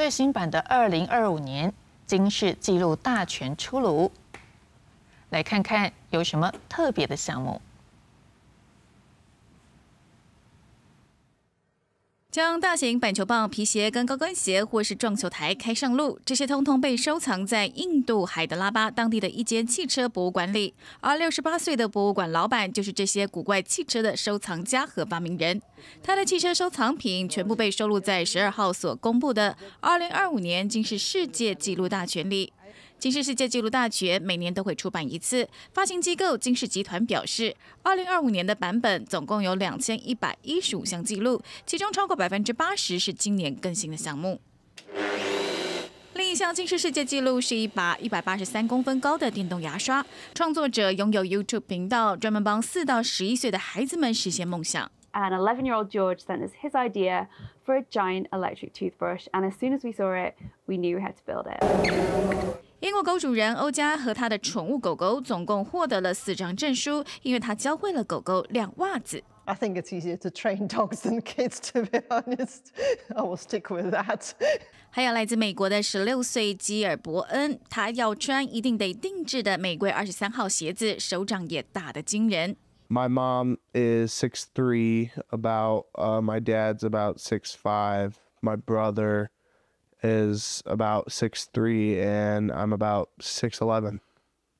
最新版的《二零二五年金氏记录大全》出炉，来看看有什么特别的项目。将大型板球棒、皮鞋跟高跟鞋，或是撞球台开上路，这些通通被收藏在印度海德拉巴当地的一间汽车博物馆里。而六十八岁的博物馆老板就是这些古怪汽车的收藏家和发明人。他的汽车收藏品全部被收录在十二号所公布的二零二五年《吉尼世界纪录大全》里。金氏世界纪录大全每年都会出版一次，发行机构金氏集团表示，二零二五年的版本总共有两千一百一十五项纪录，其中超过百分之八十是今年更新的项目。另一项金氏世界纪录是一把一百八十三公分高的电动牙刷，创作者拥有 YouTube 频道，专门帮四到十一岁的孩子们实现梦想。An 11-year-old George sent s his idea for a giant electric toothbrush, and as soon as we saw it, we knew had to build it. 狗主人欧佳和他的宠物狗狗总共获得了四张证书，因为他教会了狗狗晾袜子。I think it's easier to train dogs than kids, to be honest. I will stick with that. 还有来自美国的十六岁吉尔伯恩，他要穿一定得定制的玫瑰二十三号鞋子，手掌也大得惊人。My mom is six three, about. Uh, my dad's about six five. My brother. is about six three and i'm about six eleven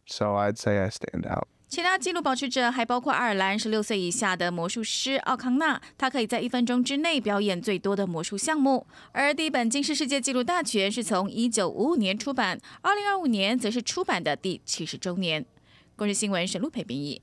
so i'd say i stand out 其他记录保持者还包括爱尔兰十六岁以下的魔术师奥康纳他可以在一分钟之内表演最多的魔术项目而第一本金世界纪录大全是从一九五五年出版二零二五年则是出版的第七十周年公示新闻沈路培并议